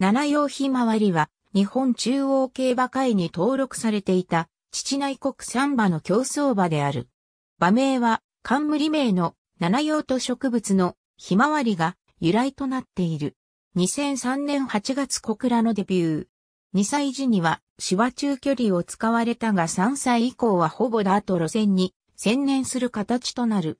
七葉ひまわりは、日本中央競馬会に登録されていた、父内国三馬の競走馬である。馬名は、冠名の七葉と植物のひまわりが由来となっている。2003年8月小倉のデビュー。2歳時には、手話中距離を使われたが3歳以降はほぼダート路線に専念する形となる。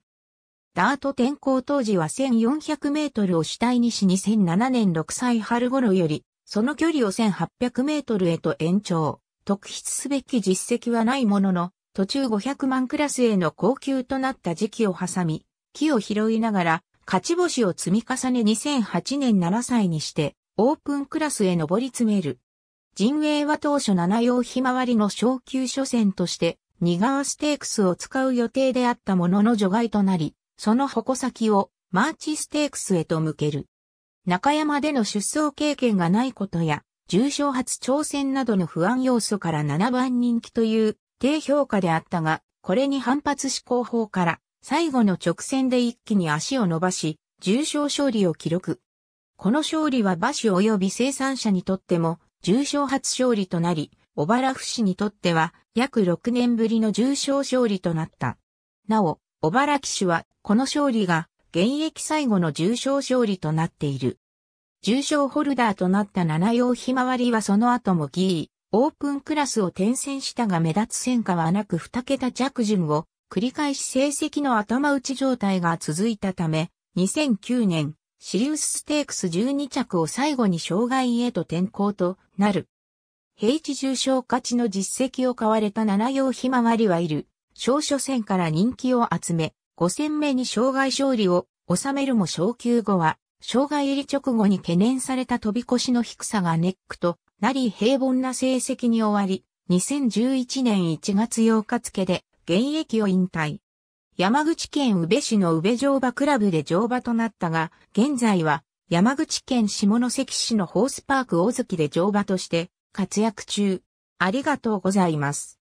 ダート転校当時は1400メートルを主体にし2007年6歳春頃より、その距離を1800メートルへと延長。特筆すべき実績はないものの、途中500万クラスへの高級となった時期を挟み、木を拾いながら、勝ち星を積み重ね2008年7歳にして、オープンクラスへ上り詰める。陣営は当初7用ひまわりの昇級初戦として、二川ステークスを使う予定であったものの除外となり、その矛先をマーチステークスへと向ける。中山での出走経験がないことや、重症発挑戦などの不安要素から7番人気という低評価であったが、これに反発し後方から最後の直線で一気に足を伸ばし、重症勝利を記録。この勝利は馬主及び生産者にとっても重症発勝利となり、小原不死にとっては約6年ぶりの重症勝利となった。なお、小原騎手は、この勝利が、現役最後の重賞勝利となっている。重賞ホルダーとなった七葉ひまわりはその後もギー、オープンクラスを転戦したが目立つ戦果はなく2桁着順を繰り返し成績の頭打ち状態が続いたため、2009年、シリウスステークス12着を最後に障害へと転向となる。平地重賞勝ちの実績を買われた七葉ひまわりはいる。小初戦から人気を集め、5戦目に障害勝利を収めるも昇級後は、障害入り直後に懸念された飛び越しの低さがネックとなり平凡な成績に終わり、2011年1月8日付で現役を引退。山口県宇部市の宇部乗馬クラブで乗馬となったが、現在は山口県下関市のホースパーク大月で乗馬として活躍中。ありがとうございます。